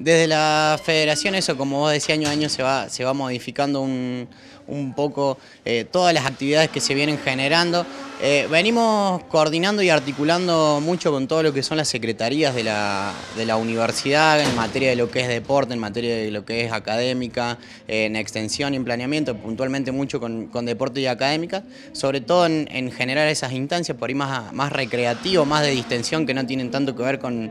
Desde la federación eso, como vos decías, año a año se va, se va modificando un, poco eh, todas las actividades que se vienen generando. Eh, venimos coordinando y articulando mucho con todo lo que son las secretarías de la, universidad en materia de lo que es deporte, en materia de lo que es académica, eh, en extensión y en planeamiento, puntualmente mucho con, deporte y académica, sobre todo en, generar esas instancias por ahí más, más recreativo, más de distensión que no tienen tanto que ver con,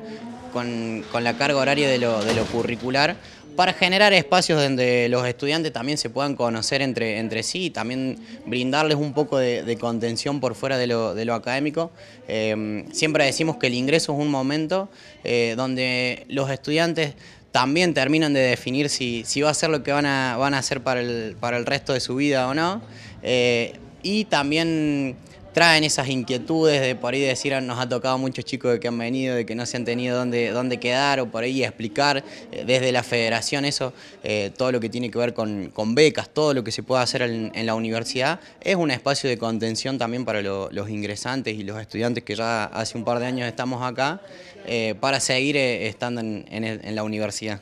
con, la carga horaria de lo, curricular para generar espacios donde los estudiantes también se puedan conocer entre, sí y también brindarles un poco de, contención por fuera de lo, académico. Eh, siempre decimos que el ingreso es un momento eh, donde los estudiantes también terminan de definir si, va a ser lo que van a, van a hacer para el, resto de su vida o no. Eh, y también traen esas inquietudes de por ahí decir, ah, nos ha tocado muchos chicos de que han venido, de que no se han tenido dónde, dónde quedar o por ahí explicar eh, desde la federación eso, eh, todo lo que tiene que ver con, becas, todo lo que se puede hacer en, la universidad, es un espacio de contención también para los ingresantes y los estudiantes que ya hace un par de años estamos acá, eh, para seguir estando en la universidad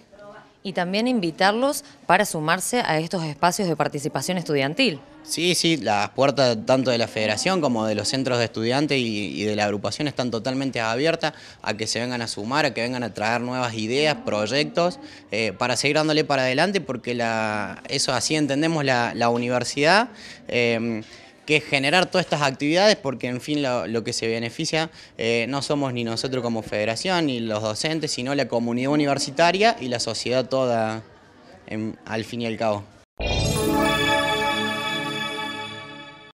y también invitarlos para sumarse a estos espacios de participación estudiantil. Sí, sí, las puertas tanto de la federación como de los centros de estudiantes y, de la agrupación están totalmente abiertas a que se vengan a sumar, a que vengan a traer nuevas ideas, proyectos, eh, para seguir dándole para adelante, porque eso así entendemos la, universidad. Eh, que generar todas estas actividades porque en fin lo, que se beneficia eh, no somos ni nosotros como federación ni los docentes, sino la comunidad universitaria y la sociedad toda al fin y al cabo.